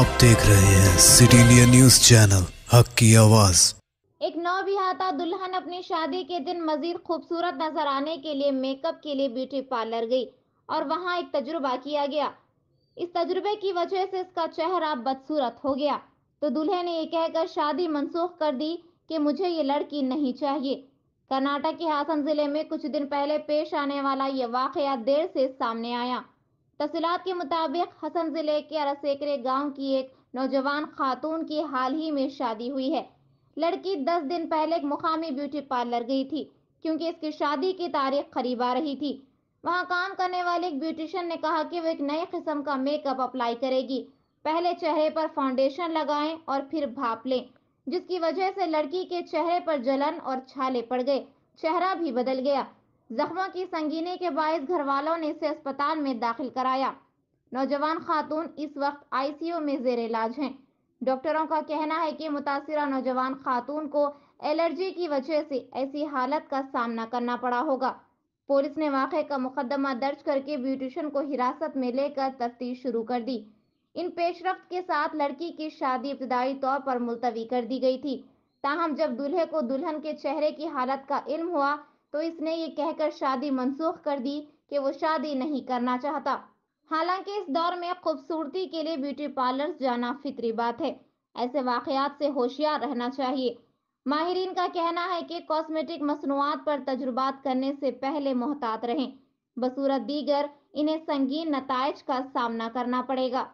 आप देख रहे हैं सिटी इंडिया न्यूज चैनल हक की आवाज एक नौबिहाता दुल्हन अपनी शादी के दिन मजीद खूबसूरत नजर आने के लिए मेकअप के लिए ब्यूटी पार्लर गई और वहां एक तजुर्बा किया गया इस तजुर्बे की वजह से इसका चेहरा बदसूरत हो गया तो दूल्हे ने यह कहकर शादी मनसूख कर दी कि मुझे ये लड़की नहीं चाहिए कर्नाटक के हासन जिले में कुछ दिन पहले पेश आने वाला ये वाकया देर से सामने आया तफसीत के मुताबिक हसन जिले के अरसेकरे गांव की एक नौजवान खातून की हाल ही में शादी हुई है लड़की दस दिन पहले एक मुकामी ब्यूटी पार्लर गई थी क्योंकि इसकी शादी की तारीख करीब आ रही थी वहां काम करने वाले एक ब्यूटिशियन ने कहा कि वो एक नए किस्म का मेकअप अप्लाई करेगी पहले चेहरे पर फाउंडेशन लगाएं और फिर भाप लें जिसकी वजह से लड़की के चेहरे पर जलन और छाले पड़ गए चेहरा भी बदल गया जख्मों की संगीने के बायस घर वालों ने इसे अस्पताल में दाखिल कराया नौजवान खातून इस वक्त आईसीयू में जेर इलाज हैं डॉक्टरों का कहना है कि मुतासर नौजवान खातून को एलर्जी की वजह से ऐसी हालत का सामना करना पड़ा होगा पुलिस ने वाक़े का मुकदमा दर्ज करके ब्यूटिशन को हिरासत में लेकर तफ्तीश शुरू कर दी इन पेशरफ के साथ लड़की की शादी इब्तदाई तौर पर मुलतवी कर दी गई थी ताहम जब दूल्हे को दुल्हन के चेहरे की हालत का इल्म हुआ तो इसने ये कहकर शादी मनसूख कर दी कि वो शादी नहीं करना चाहता हालांकि इस दौर में खूबसूरती के लिए ब्यूटी पार्लर जाना फितरी बात है ऐसे वाकयात से होशियार रहना चाहिए माहरीन का कहना है कि कॉस्मेटिक मसनूआत पर तजुर्बात करने से पहले मोहतात रहें बसूरत दीगर इन्हें संगीन नतज का सामना करना पड़ेगा